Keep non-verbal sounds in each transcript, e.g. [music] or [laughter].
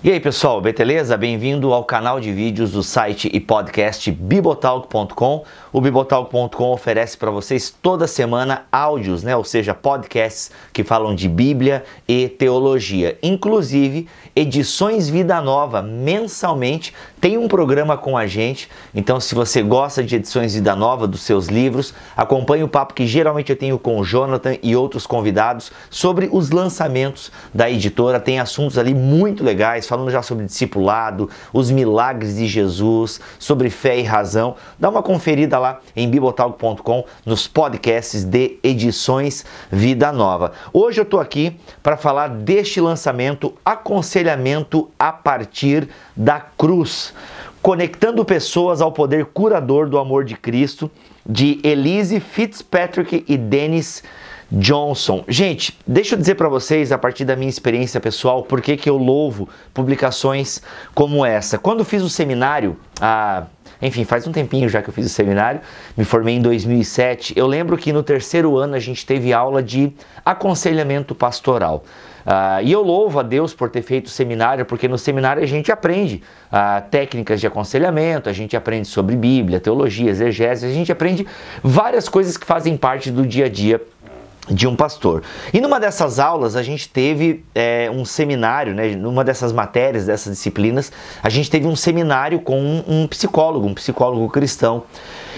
E aí pessoal, beleza? Bem-vindo ao canal de vídeos do site e podcast bibotalk.com. O bibotalk.com oferece para vocês toda semana áudios, né? Ou seja, podcasts que falam de Bíblia e teologia. Inclusive, edições Vida Nova mensalmente tem um programa com a gente. Então, se você gosta de edições Vida Nova dos seus livros, acompanhe o papo que geralmente eu tenho com o Jonathan e outros convidados sobre os lançamentos da editora. Tem assuntos ali muito legais falando já sobre discipulado, os milagres de Jesus, sobre fé e razão. Dá uma conferida lá em bibotalk.com nos podcasts de edições Vida Nova. Hoje eu estou aqui para falar deste lançamento Aconselhamento a partir da cruz conectando pessoas ao poder curador do amor de Cristo, de Elise Fitzpatrick e Dennis Johnson. Gente, deixa eu dizer para vocês, a partir da minha experiência pessoal, por que eu louvo publicações como essa. Quando fiz o seminário, a enfim, faz um tempinho já que eu fiz o seminário, me formei em 2007. Eu lembro que no terceiro ano a gente teve aula de aconselhamento pastoral. Uh, e eu louvo a Deus por ter feito o seminário, porque no seminário a gente aprende uh, técnicas de aconselhamento, a gente aprende sobre Bíblia, teologia, exegese, a gente aprende várias coisas que fazem parte do dia a dia de um pastor. E numa dessas aulas a gente teve é, um seminário, né? Numa dessas matérias, dessas disciplinas, a gente teve um seminário com um, um, psicólogo, um psicólogo cristão.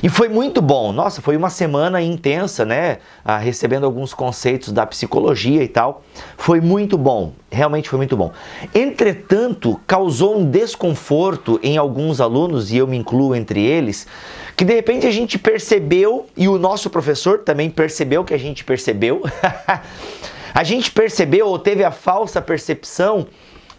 E foi muito bom. Nossa, foi uma semana intensa, né? Ah, recebendo alguns conceitos da psicologia e tal. Foi muito bom. Realmente foi muito bom. Entretanto, causou um desconforto em alguns alunos e eu me incluo entre eles, que de repente a gente percebeu e o nosso professor também percebeu que a gente percebeu percebeu, [laughs] a gente percebeu ou teve a falsa percepção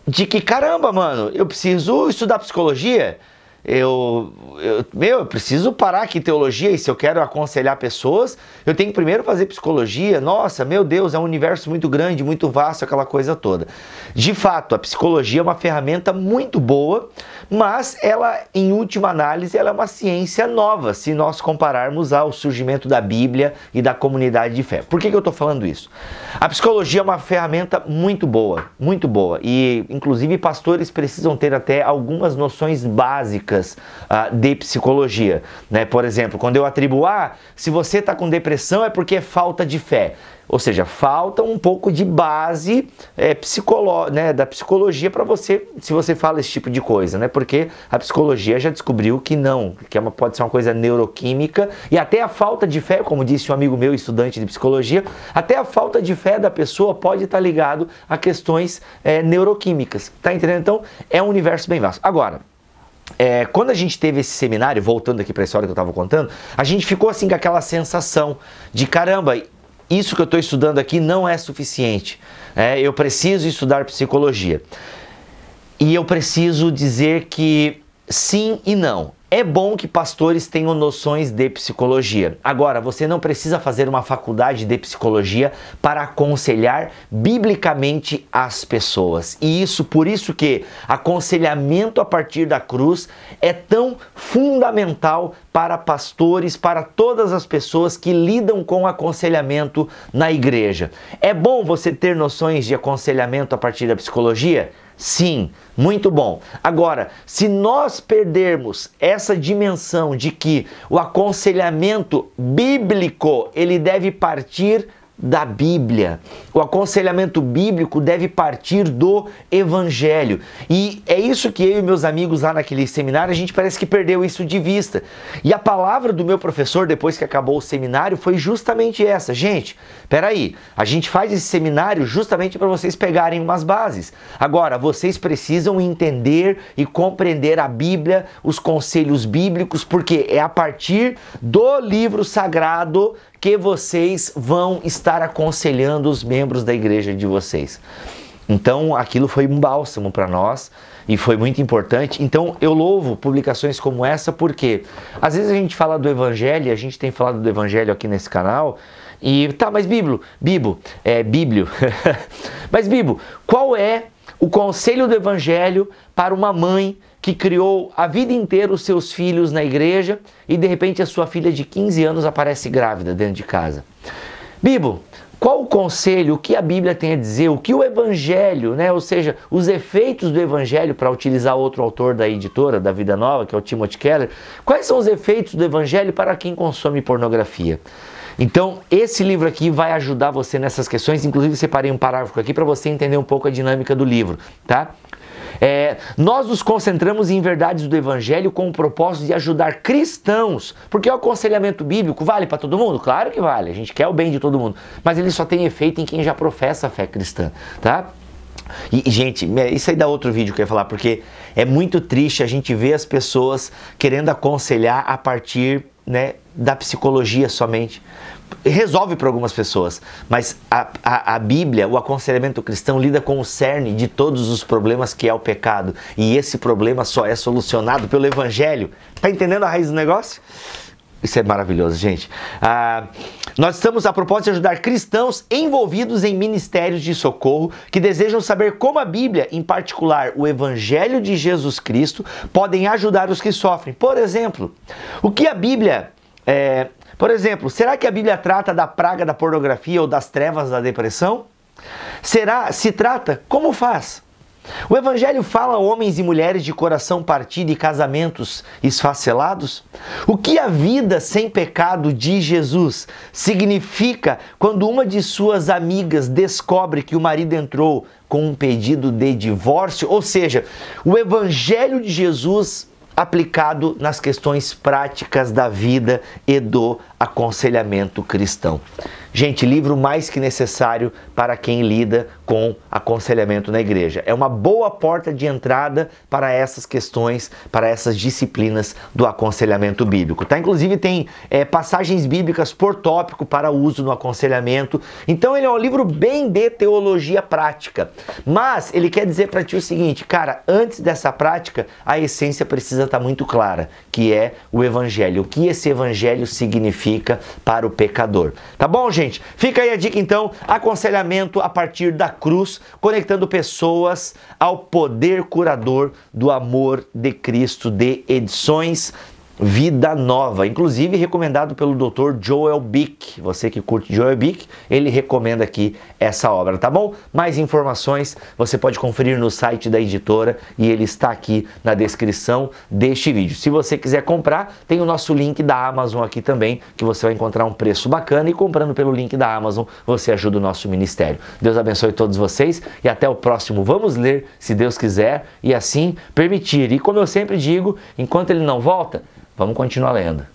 de que, caramba, mano, eu preciso estudar psicologia, eu, eu, meu, eu preciso parar aqui teologia e se eu quero aconselhar pessoas, eu tenho que primeiro fazer psicologia. Nossa, meu Deus, é um universo muito grande, muito vasto, aquela coisa toda. De fato, a psicologia é uma ferramenta muito boa, mas ela, em última análise, ela é uma ciência nova, se nós compararmos ao surgimento da Bíblia e da comunidade de fé. Por que, que eu estou falando isso? A psicologia é uma ferramenta muito boa, muito boa, e inclusive pastores precisam ter até algumas noções básicas uh, de psicologia. Né? Por exemplo, quando eu atribuo, ah, se você está com depressão é porque é falta de fé. Ou seja, falta um pouco de base é, psicolo né, da psicologia para você, se você fala esse tipo de coisa, né? Porque a psicologia já descobriu que não, que é uma, pode ser uma coisa neuroquímica e até a falta de fé, como disse um amigo meu, estudante de psicologia, até a falta de fé da pessoa pode estar tá ligado a questões é, neuroquímicas. Tá entendendo? Então, é um universo bem vasto. Agora, é, quando a gente teve esse seminário, voltando aqui para a história que eu estava contando, a gente ficou assim com aquela sensação de caramba, isso que eu estou estudando aqui não é suficiente. É, eu preciso estudar psicologia. E eu preciso dizer que sim e não. É bom que pastores tenham noções de psicologia. Agora, você não precisa fazer uma faculdade de psicologia para aconselhar biblicamente as pessoas. E isso por isso que aconselhamento a partir da cruz é tão fundamental para pastores, para todas as pessoas que lidam com aconselhamento na igreja. É bom você ter noções de aconselhamento a partir da psicologia? Sim, muito bom. Agora, se nós perdermos essa dimensão de que o aconselhamento bíblico ele deve partir da Bíblia. O aconselhamento bíblico deve partir do Evangelho. E é isso que eu e meus amigos lá naquele seminário, a gente parece que perdeu isso de vista. E a palavra do meu professor, depois que acabou o seminário, foi justamente essa. Gente, peraí, a gente faz esse seminário justamente para vocês pegarem umas bases. Agora, vocês precisam entender e compreender a Bíblia, os conselhos bíblicos, porque é a partir do livro sagrado que vocês vão estar aconselhando os membros da igreja de vocês. Então, aquilo foi um bálsamo para nós e foi muito importante. Então, eu louvo publicações como essa porque às vezes a gente fala do evangelho, a gente tem falado do evangelho aqui nesse canal, e tá, mas Bíblio, Bibo, é Bíblio. [laughs] mas Bibo, qual é o conselho do evangelho para uma mãe que criou a vida inteira os seus filhos na igreja e de repente a sua filha de 15 anos aparece grávida dentro de casa. Bibo, qual o conselho, o que a Bíblia tem a dizer, o que o Evangelho, né, ou seja, os efeitos do Evangelho, para utilizar outro autor da editora, da Vida Nova, que é o Timothy Keller, quais são os efeitos do Evangelho para quem consome pornografia? Então, esse livro aqui vai ajudar você nessas questões. Inclusive, separei um parágrafo aqui para você entender um pouco a dinâmica do livro, tá? É, nós nos concentramos em verdades do Evangelho com o propósito de ajudar cristãos, porque é o aconselhamento bíblico vale para todo mundo? Claro que vale, a gente quer o bem de todo mundo, mas ele só tem efeito em quem já professa a fé cristã, tá? E, gente, é, isso aí dá outro vídeo que eu ia falar, porque é muito triste a gente ver as pessoas querendo aconselhar a partir né, da psicologia somente resolve para algumas pessoas, mas a, a, a, Bíblia, o aconselhamento cristão, lida com o cerne de todos os problemas que é o pecado. E esse problema só é solucionado pelo Evangelho. Tá entendendo a raiz do negócio? Isso é maravilhoso, gente. Ah, nós estamos a propósito de ajudar cristãos envolvidos em ministérios de socorro que desejam saber como a Bíblia, em particular o Evangelho de Jesus Cristo, podem ajudar os que sofrem. Por exemplo, o que a Bíblia é, por exemplo, será que a Bíblia trata da praga da pornografia ou das trevas da depressão? Será se trata? Como faz? O Evangelho fala a homens e mulheres de coração partido e casamentos esfacelados? O que a vida sem pecado de Jesus significa quando uma de suas amigas descobre que o marido entrou com um pedido de divórcio? Ou seja, o Evangelho de Jesus aplicado nas questões práticas da vida e do aconselhamento cristão. Gente, livro mais que necessário para quem lida com aconselhamento na igreja. É uma boa porta de entrada para essas questões, para essas disciplinas do aconselhamento bíblico. Tá? Inclusive tem é, passagens bíblicas por tópico para uso no aconselhamento. Então ele é um livro bem de teologia prática. Mas ele quer dizer para ti o seguinte, cara, antes dessa prática, a essência precisa estar tá muito clara, que é o evangelho. O que esse evangelho significa? para o pecador. Tá bom, gente? Fica aí a dica então, aconselhamento a partir da cruz, conectando pessoas ao poder curador do amor de Cristo de Edições. Vida Nova, inclusive recomendado pelo Dr. Joel Bick. Você que curte Joel Bick, ele recomenda aqui essa obra, tá bom? Mais informações você pode conferir no site da editora e ele está aqui na descrição deste vídeo. Se você quiser comprar, tem o nosso link da Amazon aqui também, que você vai encontrar um preço bacana e comprando pelo link da Amazon, você ajuda o nosso ministério. Deus abençoe todos vocês e até o próximo Vamos Ler, se Deus quiser e assim permitir. E como eu sempre digo, enquanto ele não volta, Vamos continuar lendo.